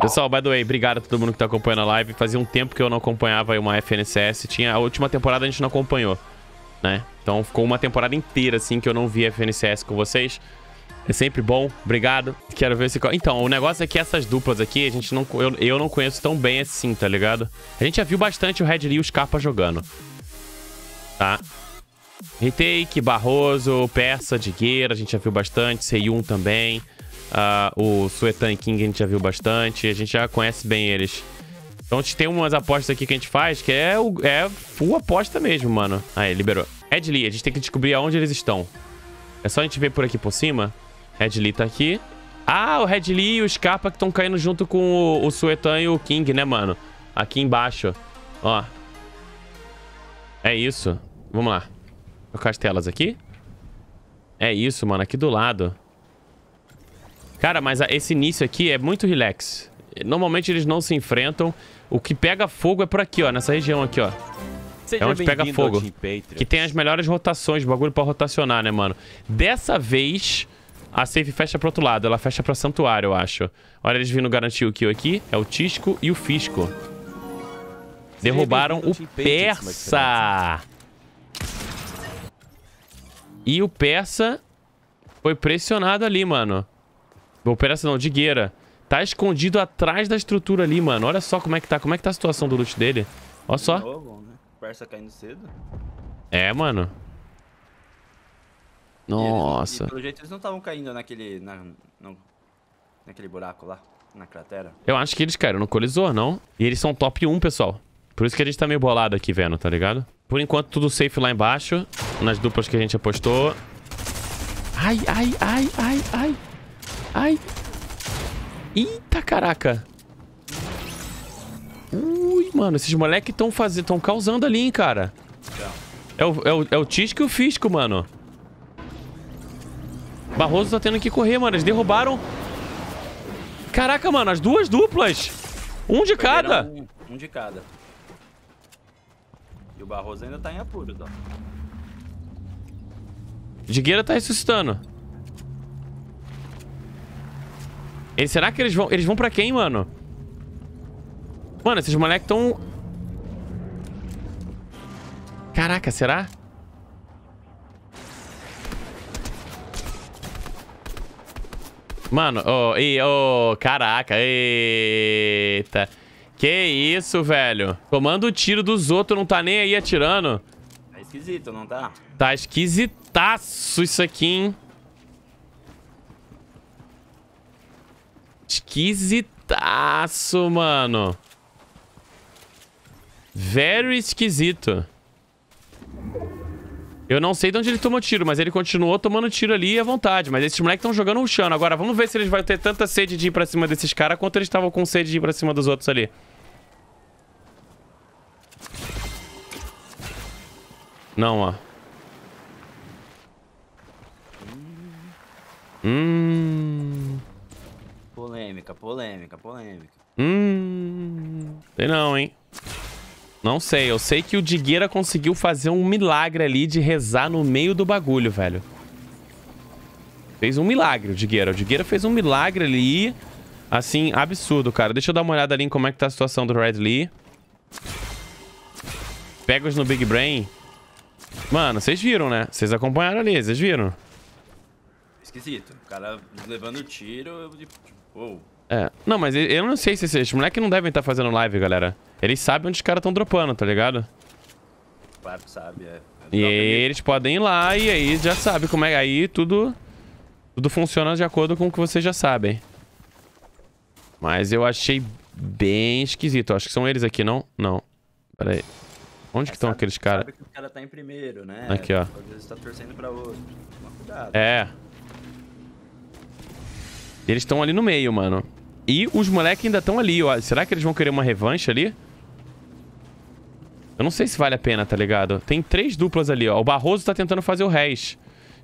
Pessoal, by the way, obrigado a todo mundo que tá acompanhando a live. Fazia um tempo que eu não acompanhava uma FNCS. Tinha, a última temporada a gente não acompanhou, né? Então ficou uma temporada inteira, assim, que eu não vi FNCS com vocês. É sempre bom, obrigado. Quero ver se... Então, o negócio é que essas duplas aqui, a gente não... Eu, eu não conheço tão bem assim, tá ligado? A gente já viu bastante o Red Lee e o Scarpa jogando. Tá? Retake, Barroso, Persa, Digueira, a gente já viu bastante. Seiyun também. Uh, o Suetan King a gente já viu bastante, a gente já conhece bem eles. Então a gente tem umas apostas aqui que a gente faz que é, o, é full aposta mesmo, mano. Aí, liberou. Ed Lee, a gente tem que descobrir aonde eles estão. É só a gente ver por aqui por cima. Red Lee tá aqui. Ah, o Red Lee e o Scarpa que estão caindo junto com o, o Suetan e o King, né, mano? Aqui embaixo. Ó. É isso. Vamos lá. Vou colocar as telas aqui. É isso, mano. Aqui do lado. Cara, mas esse início aqui é muito relax. Normalmente eles não se enfrentam. O que pega fogo é por aqui, ó. Nessa região aqui, ó. Seja é onde pega fogo. Que tem as melhores rotações, bagulho pra rotacionar, né, mano? Dessa vez, a safe fecha pro outro lado. Ela fecha pra santuário, eu acho. Olha eles vindo garantir o kill aqui. É o Tisco e o Fisco. Derrubaram o Persa. E o Persa foi pressionado ali, mano. Operação, não, digueira. Tá escondido atrás da estrutura ali, mano. Olha só como é que tá. Como é que tá a situação do loot dele. Olha só. De novo, né? Persa caindo cedo. É, mano. Nossa. eles, pelo jeito eles não estavam caindo naquele... Na, no, naquele buraco lá. Na cratera. Eu acho que eles caíram no colisor, não? E eles são top 1, pessoal. Por isso que a gente tá meio bolado aqui vendo, tá ligado? Por enquanto, tudo safe lá embaixo. Nas duplas que a gente apostou. Ai, ai, ai, ai, ai. Ai. Eita, caraca. Ui, mano, esses moleques estão fazendo, estão causando ali, hein, cara. É o, é, o, é o Tisco e o Fisco, mano. Barroso tá tendo que correr, mano. Eles derrubaram. Caraca, mano, as duas duplas. Um de cada. Um, um, de cada. E o Barroso ainda tá em apuros, ó. Tá? Jigueira tá ressuscitando. Ele, será que eles vão... Eles vão pra quem, mano? Mano, esses moleques tão... Caraca, será? Mano, ô, oh, oh, caraca, eita. Que isso, velho. Tomando o tiro dos outros, não tá nem aí atirando. Tá esquisito, não tá? Tá esquisitaço isso aqui, hein. Esquisitaço, mano. Very esquisito. Eu não sei de onde ele tomou tiro, mas ele continuou tomando tiro ali à vontade. Mas esses moleques estão jogando rushando. Agora, vamos ver se eles vão ter tanta sede de ir pra cima desses caras quanto eles estavam com sede de ir pra cima dos outros ali. Não, ó. polêmica. Hum. Sei não, hein? Não sei, eu sei que o Digueira conseguiu fazer um milagre ali de rezar no meio do bagulho, velho. Fez um milagre o Digueira. O Digueira fez um milagre ali, assim, absurdo, cara. Deixa eu dar uma olhada ali em como é que tá a situação do Red Lee. Pegas no Big Brain. Mano, vocês viram, né? Vocês acompanharam ali, vocês viram? Esquisito. O cara levando tiro, eu... Tipo, tipo, uou. É. Não, mas eu não sei se esses, moleques não devem estar tá fazendo live, galera. Eles sabem onde os caras estão dropando, tá ligado? Claro que sabe, é. E eles podem ir lá e aí já sabe como é. Aí tudo, tudo funciona de acordo com o que vocês já sabem. Mas eu achei bem esquisito. Acho que são eles aqui, não? Não. Pera aí. Onde é, que estão aqueles caras? Sabe que o cara tá em primeiro, né? Aqui, ó. Às vezes tá torcendo pra outro. Toma cuidado. É. Eles estão ali no meio, mano. E os moleques ainda estão ali. Ó. Será que eles vão querer uma revanche ali? Eu não sei se vale a pena, tá ligado? Tem três duplas ali, ó. O Barroso tá tentando fazer o res.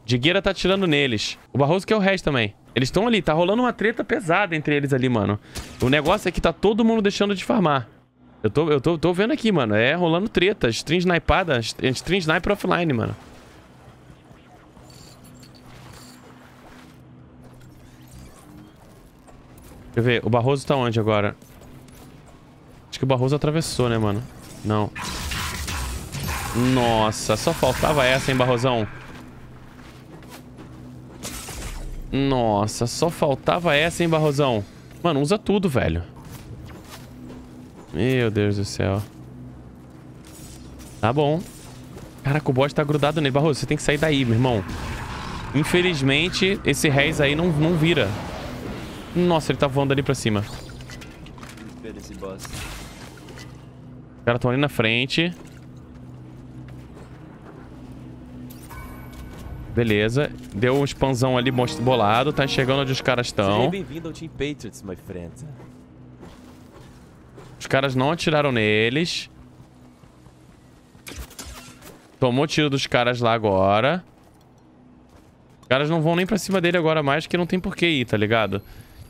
Digueira tá atirando neles. O Barroso quer o res também. Eles estão ali. Tá rolando uma treta pesada entre eles ali, mano. O negócio é que tá todo mundo deixando de farmar. Eu tô, eu tô, tô vendo aqui, mano. É rolando treta. Stream snipada. String sniper offline, mano. Quer ver, o Barroso tá onde agora? Acho que o Barroso atravessou, né, mano? Não. Nossa, só faltava essa, hein, Barrosão? Nossa, só faltava essa, hein, Barrosão? Mano, usa tudo, velho. Meu Deus do céu. Tá bom. Caraca, o bot tá grudado nele. Barroso, você tem que sair daí, meu irmão. Infelizmente, esse Rez aí não, não vira. Nossa, ele tá voando ali pra cima. Esse boss. Os caras tão ali na frente. Beleza. Deu um expansão ali bolado. Tá enxergando onde os caras estão. bem-vindo ao Team Patriots, my friend. Os caras não atiraram neles. Tomou tiro dos caras lá agora. Os caras não vão nem pra cima dele agora mais, que não tem porquê ir, tá ligado?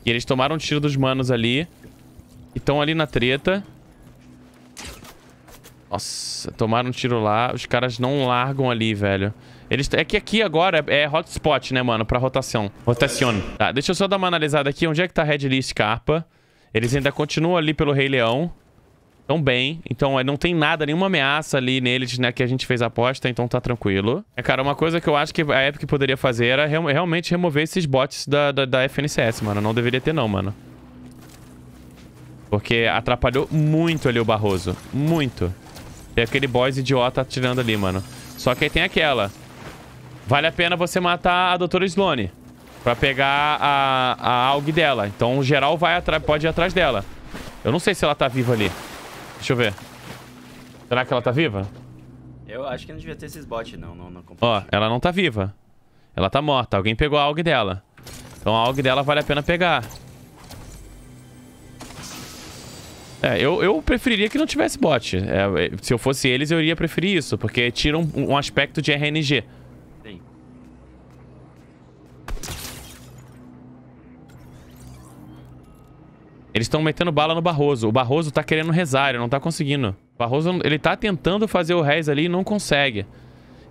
eles tomaram um tiro dos manos ali. E estão ali na treta. Nossa, tomaram um tiro lá. Os caras não largam ali, velho. Eles, é que aqui agora é, é hotspot, né, mano? Pra rotação. Rotacione. Tá, deixa eu só dar uma analisada aqui. Onde é que tá Red List Carpa? Eles ainda continuam ali pelo Rei Leão. Tão bem. Então é, não tem nada, nenhuma ameaça ali neles, né? Que a gente fez a aposta, então tá tranquilo. É, cara, uma coisa que eu acho que a Epic poderia fazer era re realmente remover esses bots da, da, da FNCS, mano. Não deveria ter, não, mano. Porque atrapalhou muito ali o Barroso. Muito. Tem aquele boss idiota atirando ali, mano. Só que aí tem aquela. Vale a pena você matar a Doutora Sloane pra pegar a, a AUG dela. Então, o geral vai pode ir atrás dela. Eu não sei se ela tá viva ali. Deixa eu ver. Será que ela tá viva? Eu acho que não devia ter esses bots, não. não, não Ó, ela não tá viva. Ela tá morta. Alguém pegou a AUG dela. Então a AUG dela vale a pena pegar. É, eu, eu preferiria que não tivesse bot. É, se eu fosse eles, eu iria preferir isso, porque tira um, um aspecto de RNG. Eles estão metendo bala no Barroso. O Barroso tá querendo rezar, ele não tá conseguindo. O Barroso, ele tá tentando fazer o rez ali e não consegue.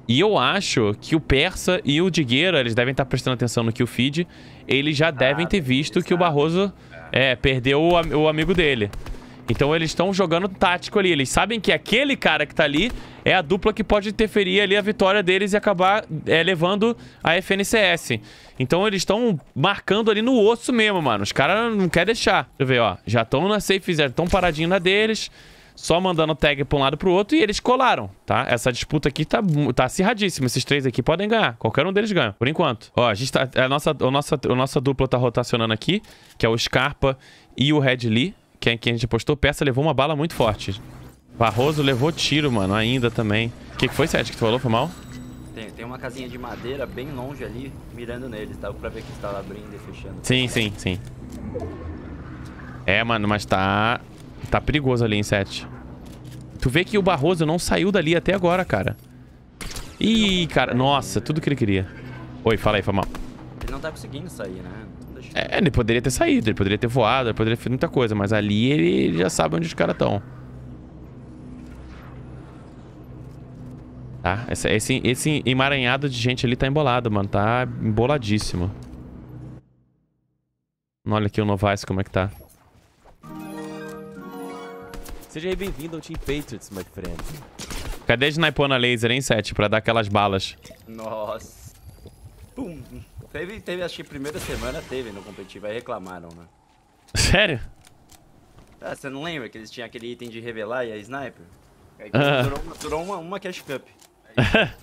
E eu acho que o Persa e o Digueira, eles devem estar tá prestando atenção no que o feed. Eles já ah, devem ter visto que o Barroso é. é, perdeu o, o amigo dele. Então eles estão jogando tático ali. Eles sabem que aquele cara que tá ali é a dupla que pode interferir ali a vitória deles e acabar é, levando a FNCS. Então eles estão marcando ali no osso mesmo, mano. Os caras não querem deixar. Deixa eu ver, ó. Já estão na safe, fizeram, estão paradinho na deles. Só mandando tag pra um lado pro outro e eles colaram, tá? Essa disputa aqui tá, tá acirradíssima. Esses três aqui podem ganhar. Qualquer um deles ganha, por enquanto. Ó, a gente tá... A nossa, a nossa, a nossa dupla tá rotacionando aqui, que é o Scarpa e o Red Lee quem, quem a gente postou, Peça levou uma bala muito forte. Barroso levou tiro, mano, ainda também. O que, que, foi, Sete, que tu falou? Foi mal? Tem, tem uma casinha de madeira bem longe ali, mirando neles, tá? Pra ver que estava tá abrindo e fechando. Sim, sim, sim. É, mano, mas tá... Tá perigoso ali em sete. Tu vê que o Barroso não saiu dali até agora, cara. Ih, cara, nossa, tudo que ele queria. Oi, fala aí, foi mal. Ele não tá conseguindo sair, né? É, ele poderia ter saído, ele poderia ter voado, ele poderia ter feito muita coisa, mas ali ele, ele já sabe onde os caras estão. Tá? Esse, esse, esse emaranhado de gente ali tá embolado, mano. Tá emboladíssimo. Olha aqui o Novais, como é que tá. Seja bem-vindo ao Team Patriots, my friend. Cadê a snipona laser, hein, 7, Pra dar aquelas balas. Nossa. Pum. Teve, teve, acho que primeira semana teve no competitivo, aí reclamaram, né? Sério? Ah, você não lembra que eles tinham aquele item de revelar e a sniper? Aí ah. durou, uma, durou uma, uma cash cup.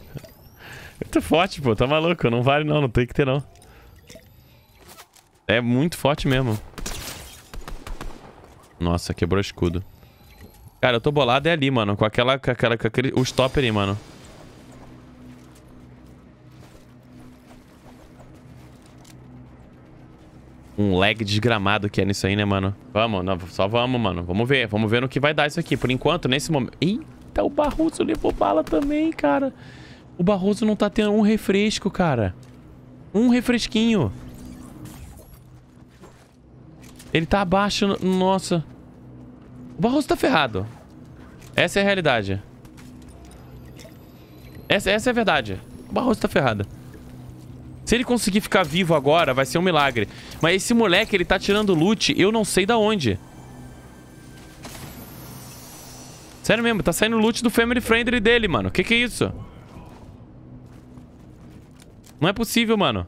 muito forte, pô, tá maluco, não vale não, não tem que ter não. É muito forte mesmo. Nossa, quebrou escudo. Cara, eu tô bolado é ali, mano, com aquela, com aquela, com aquele, o stopper aí, mano. um lag desgramado que é nisso aí, né, mano? Vamos, não, só vamos, mano. Vamos ver, vamos ver no que vai dar isso aqui. Por enquanto, nesse momento... Eita, o Barroso levou bala também, cara. O Barroso não tá tendo um refresco, cara. Um refresquinho. Ele tá abaixo... Nossa. O Barroso tá ferrado. Essa é a realidade. Essa, essa é a verdade. O Barroso tá ferrado. Se ele conseguir ficar vivo agora, vai ser um milagre. Mas esse moleque, ele tá tirando loot, eu não sei da onde. Sério mesmo, tá saindo loot do Family Friendly dele, mano. Que que é isso? Não é possível, mano.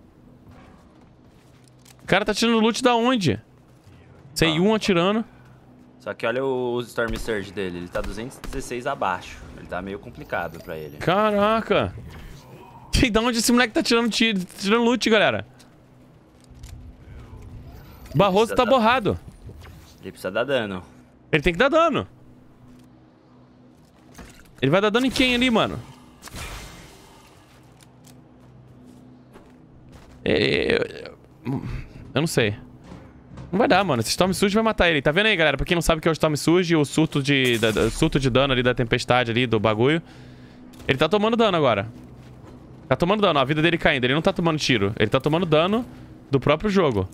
O cara tá tirando loot da onde? Sei ah. um atirando. Só que olha o Storm Surge dele. Ele tá 216 abaixo. Ele tá meio complicado pra ele. Caraca! sei de onde esse moleque tá tirando tiro, tá tirando loot, galera. Barroso tá dar... borrado. Ele precisa dar dano. Ele tem que dar dano. Ele vai dar dano em quem ali, mano? É, é, é, eu, não sei. Não vai dar, mano. Esse Storm Surge vai matar ele. Tá vendo aí, galera? Pra quem não sabe o que é o Storm Surge, o surto de, da, surto de dano ali da tempestade ali, do bagulho. Ele tá tomando dano agora. Tá tomando dano, ó, a vida dele caindo. Ele não tá tomando tiro. Ele tá tomando dano do próprio jogo.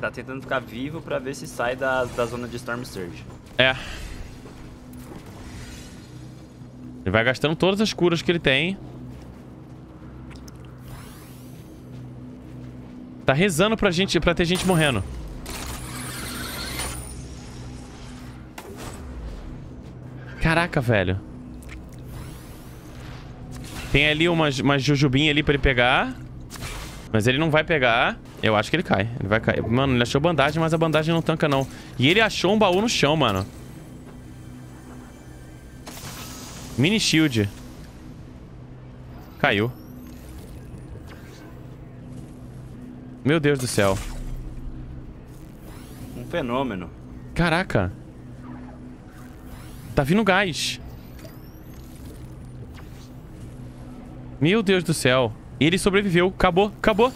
Tá tentando ficar vivo pra ver se sai da, da zona de Storm Surge. É. Ele vai gastando todas as curas que ele tem. Tá rezando pra, gente, pra ter gente morrendo. Caraca, velho. Tem ali uma, uma jujubinha ali pra ele pegar. Mas ele não vai pegar. Eu acho que ele cai. Ele vai cair. Mano, ele achou bandagem, mas a bandagem não tanca, não. E ele achou um baú no chão, mano. Mini shield. Caiu. Meu Deus do céu. Um fenômeno. Caraca. Tá vindo gás. Meu Deus do céu. Ele sobreviveu. Acabou, acabou.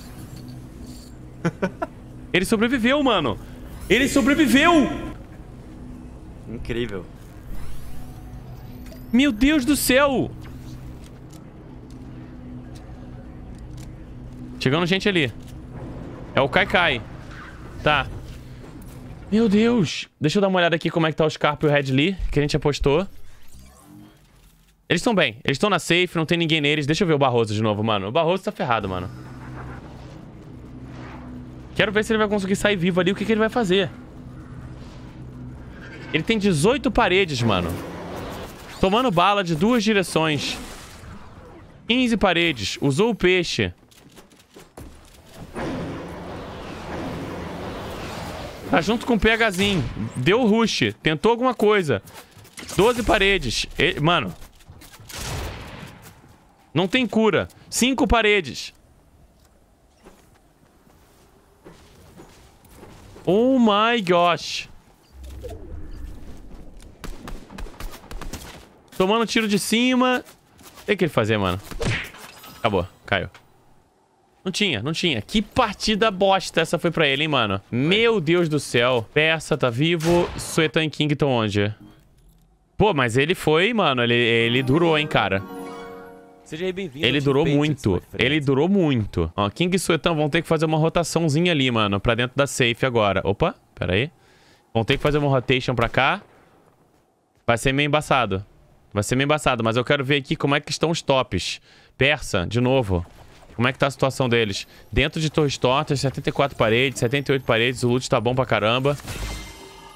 Ele sobreviveu, mano. Ele sobreviveu! Incrível. Meu Deus do céu! Chegando gente ali. É o Kaikai. Kai. Tá. Meu Deus. Deixa eu dar uma olhada aqui como é que tá o Scarpe e o Red Lee, que a gente apostou. Eles estão bem. Eles estão na safe, não tem ninguém neles. Deixa eu ver o Barroso de novo, mano. O Barroso tá ferrado, mano. Quero ver se ele vai conseguir sair vivo ali. O que, que ele vai fazer? Ele tem 18 paredes, mano. Tomando bala de duas direções. 15 paredes. Usou o peixe. Tá junto com o PHzinho. Deu rush. Tentou alguma coisa. 12 paredes. Ele, mano, não tem cura. Cinco paredes. Oh my gosh. Tomando tiro de cima. O que, é que ele fazer, mano? Acabou. Caiu. Não tinha, não tinha. Que partida bosta essa foi pra ele, hein, mano? Meu Deus do céu. Peça tá vivo. Suetan King tão onde? Pô, mas ele foi, mano. Ele, ele durou, hein, cara. Seja bem-vindo. Ele durou muito. Ele durou muito. Ó, King e Suetan vão ter que fazer uma rotaçãozinha ali, mano, pra dentro da safe agora. Opa, pera aí. Vão ter que fazer uma rotation pra cá. Vai ser meio embaçado. Vai ser meio embaçado, mas eu quero ver aqui como é que estão os tops. Persa, de novo. Como é que tá a situação deles? Dentro de torres tortas, 74 paredes, 78 paredes. O loot tá bom pra caramba.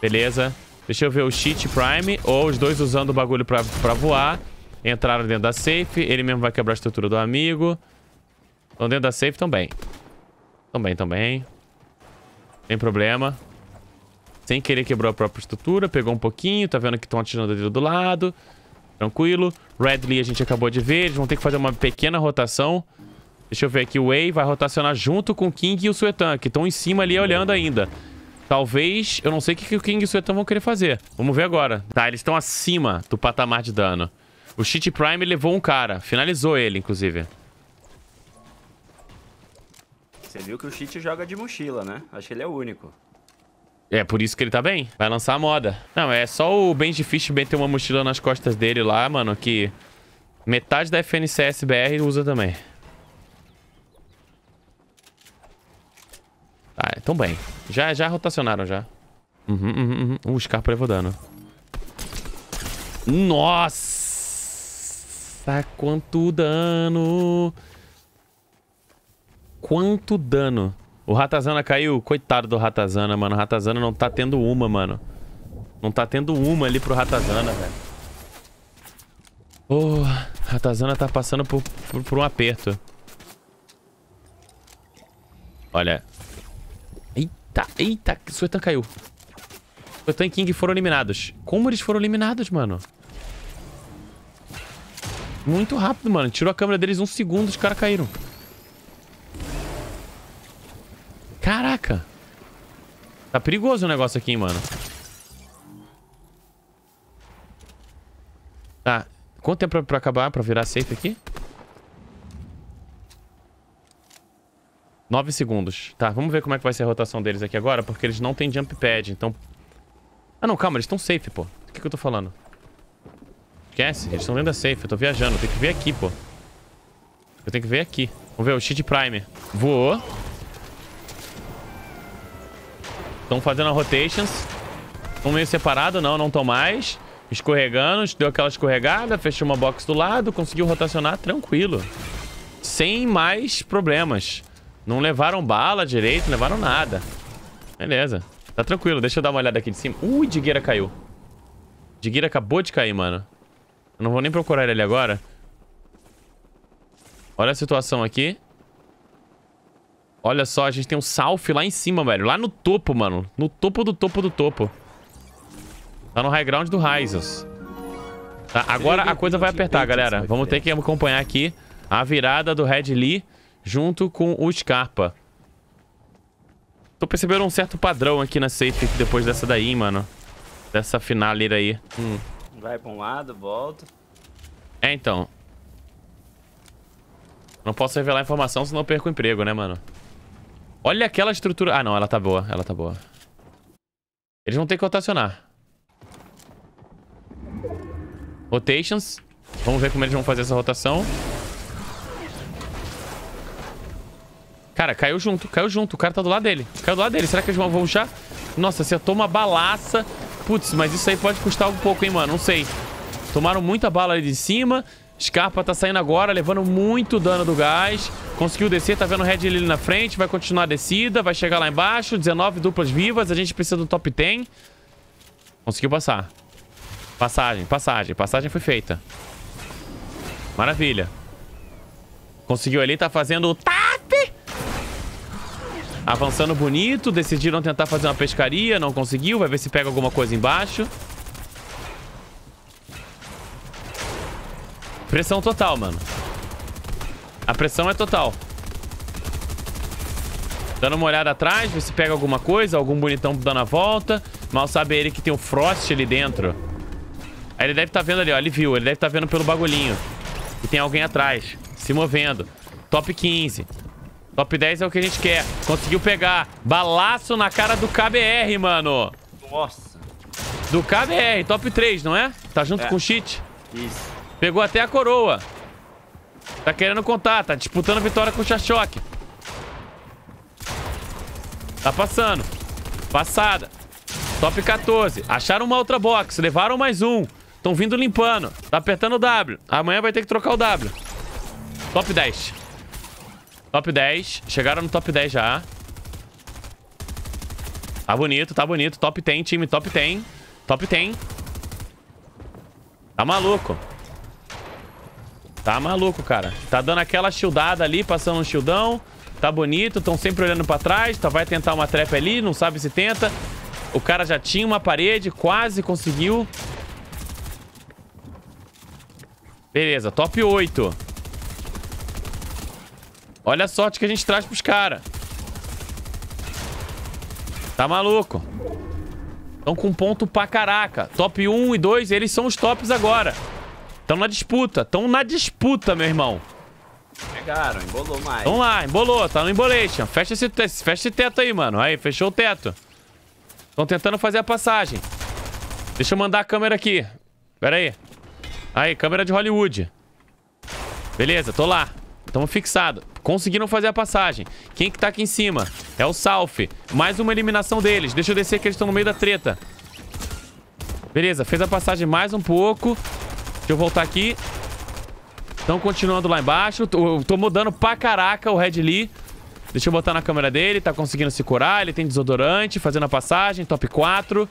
Beleza. Deixa eu ver o cheat prime ou os dois usando o bagulho pra, pra voar. Entraram dentro da safe. Ele mesmo vai quebrar a estrutura do amigo. Estão dentro da safe também. Também, também. Sem problema. Sem querer quebrou a própria estrutura. Pegou um pouquinho. Tá vendo que estão atirando ali do lado. Tranquilo. Redley a gente acabou de ver. Eles vão ter que fazer uma pequena rotação. Deixa eu ver aqui. O Wei vai rotacionar junto com o King e o Suetan, que estão em cima ali olhando ainda. Talvez... Eu não sei o que, que o King e o Suetan vão querer fazer. Vamos ver agora. Tá, eles estão acima do patamar de dano. O Cheat Prime levou um cara. Finalizou ele, inclusive. Você viu que o Cheat joga de mochila, né? Acho que ele é o único. É, por isso que ele tá bem. Vai lançar a moda. Não, é só o Benji Fish bem ter uma mochila nas costas dele lá, mano, que metade da FNCS BR usa também. Ah, é tão bem. Já, já rotacionaram, já. Uhum, uhum, uhum. Uh, o Scarpa levou dano. Nossa! tá quanto dano. Quanto dano. O Ratazana caiu. Coitado do Ratazana, mano. O Ratazana não tá tendo uma, mano. Não tá tendo uma ali pro Ratazana, velho. Oh, Ratazana tá passando por, por, por um aperto. Olha. Eita, eita. Suetan caiu. Suetan e King foram eliminados. Como eles foram eliminados, mano? Muito rápido, mano. Tirou a câmera deles um segundo, os caras caíram. Caraca. Tá perigoso o negócio aqui, hein, mano. Tá. Quanto tempo pra, pra acabar, pra virar safe aqui? Nove segundos. Tá, vamos ver como é que vai ser a rotação deles aqui agora, porque eles não têm jump pad, então... Ah, não, calma, eles estão safe, pô. O que, que eu tô falando? Esquece, eles estão dentro a safe. Eu tô viajando. Eu tenho que ver aqui, pô. Eu tenho que ver aqui. Vamos ver o cheat prime. Voou. Estão fazendo a rotations. Estão meio separado. Não, não estão mais. Escorregando. Deu aquela escorregada. Fechou uma box do lado. Conseguiu rotacionar tranquilo. Sem mais problemas. Não levaram bala direito. Não levaram nada. Beleza. Tá tranquilo. Deixa eu dar uma olhada aqui de cima. Ui, Digueira caiu. Digueira acabou de cair, mano. Eu não vou nem procurar ele agora. Olha a situação aqui. Olha só, a gente tem um Salf lá em cima, velho. Lá no topo, mano. No topo do topo do topo. Tá no high ground do Rises. Tá, agora a coisa vai apertar, galera. Vamos ter que acompanhar aqui a virada do Red Lee junto com o Scarpa. Tô percebendo um certo padrão aqui na safe depois dessa daí, mano. Dessa finaleira aí. Hum. Vai pra um lado, volta. É, então. Não posso revelar informação, senão eu perco o emprego, né, mano? Olha aquela estrutura... Ah, não, ela tá boa, ela tá boa. Eles vão ter que rotacionar. Rotations. Vamos ver como eles vão fazer essa rotação. Cara, caiu junto, caiu junto. O cara tá do lado dele. Caiu do lado dele. Será que eles vão puxar? Nossa, acertou uma balaça. Putz, mas isso aí pode custar um pouco, hein, mano? Não sei. Tomaram muita bala ali de cima. Scarpa tá saindo agora, levando muito dano do gás. Conseguiu descer, tá vendo o Red ali na frente. Vai continuar a descida, vai chegar lá embaixo. 19 duplas vivas, a gente precisa do top 10. Conseguiu passar. Passagem, passagem. Passagem foi feita. Maravilha. Conseguiu ali, tá fazendo o TAP. Avançando bonito. Decidiram tentar fazer uma pescaria. Não conseguiu. Vai ver se pega alguma coisa embaixo. Pressão total, mano. A pressão é total. Dando uma olhada atrás, ver se pega alguma coisa. Algum bonitão dando a volta. Mal sabe ele que tem um Frost ali dentro. Aí ele deve estar tá vendo ali, ó. Ele viu. Ele deve estar tá vendo pelo bagulhinho. E tem alguém atrás. Se movendo. Top 15. Top 10 é o que a gente quer. Conseguiu pegar. Balaço na cara do KBR, mano. Nossa. Do KBR, top 3, não é? Tá junto é. com o cheat? Isso. Pegou até a coroa. Tá querendo contar, tá disputando vitória com o Chachoque. Tá passando. Passada. Top 14. Acharam uma outra box. Levaram mais um. Tão vindo limpando. Tá apertando o W. Amanhã vai ter que trocar o W. Top 10. Top 10. Chegaram no top 10 já. Tá bonito, tá bonito. Top 10, time. Top 10. Top 10. Tá maluco. Tá maluco, cara. Tá dando aquela shieldada ali, passando um shieldão. Tá bonito, estão sempre olhando pra trás. Tá, vai tentar uma trap ali, não sabe se tenta. O cara já tinha uma parede, quase conseguiu. Beleza, Top 8. top 8. Olha a sorte que a gente traz pros caras. Tá maluco. Estão com ponto pra caraca. Top 1 e 2, eles são os tops agora. Estão na disputa. Estão na disputa, meu irmão. Pegaram, embolou mais. Vamos lá, embolou. Tá no embolation. Fecha esse, fecha esse teto aí, mano. Aí, fechou o teto. Estão tentando fazer a passagem. Deixa eu mandar a câmera aqui. Pera aí. Aí, câmera de Hollywood. Beleza, tô lá. Tamo fixado. Conseguiram fazer a passagem. Quem que tá aqui em cima? É o Salf. Mais uma eliminação deles. Deixa eu descer que eles estão no meio da treta. Beleza, fez a passagem mais um pouco. Deixa eu voltar aqui. Estão continuando lá embaixo. Tô, tô mudando pra caraca o Red Lee. Deixa eu botar na câmera dele. Tá conseguindo se curar. Ele tem desodorante. Fazendo a passagem. Top 4.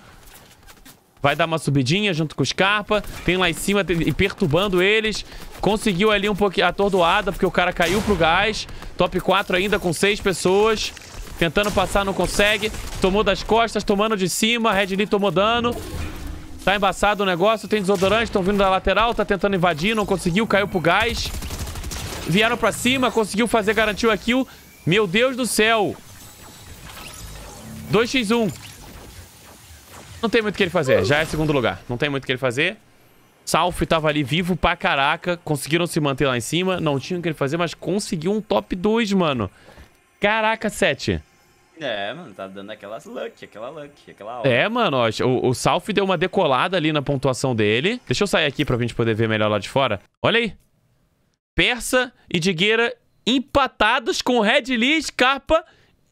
Vai dar uma subidinha junto com o Scarpa. Tem lá em cima e perturbando eles. Conseguiu ali um pouquinho atordoada, porque o cara caiu pro gás. Top 4 ainda com 6 pessoas. Tentando passar, não consegue. Tomou das costas, tomando de cima. Red Lee tomou dano. Tá embaçado o negócio. Tem desodorante, estão vindo da lateral. Tá tentando invadir, não conseguiu. Caiu pro gás. Vieram pra cima, conseguiu fazer, garantiu a kill. Meu Deus do céu. 2x1. Não tem muito o que ele fazer. Já é segundo lugar. Não tem muito o que ele fazer. Salf tava ali vivo pra caraca. Conseguiram se manter lá em cima. Não tinha o que ele fazer, mas conseguiu um top 2, mano. Caraca, 7. É, mano, tá dando aquelas luck, aquela luck, aquela hora. É, mano, ó, o, o Salf deu uma decolada ali na pontuação dele. Deixa eu sair aqui pra gente poder ver melhor lá de fora. Olha aí. Persa e Digueira empatados com Red Lee Scarpa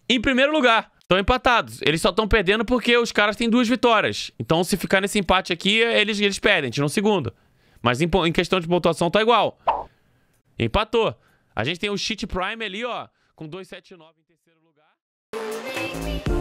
em primeiro lugar. Estão empatados. Eles só estão perdendo porque os caras têm duas vitórias. Então, se ficar nesse empate aqui, eles, eles perdem, tiram um segundo. Mas em, em, questão de pontuação tá igual. Empatou. A gente tem o Cheat Prime ali, ó, com 279 em terceiro lugar.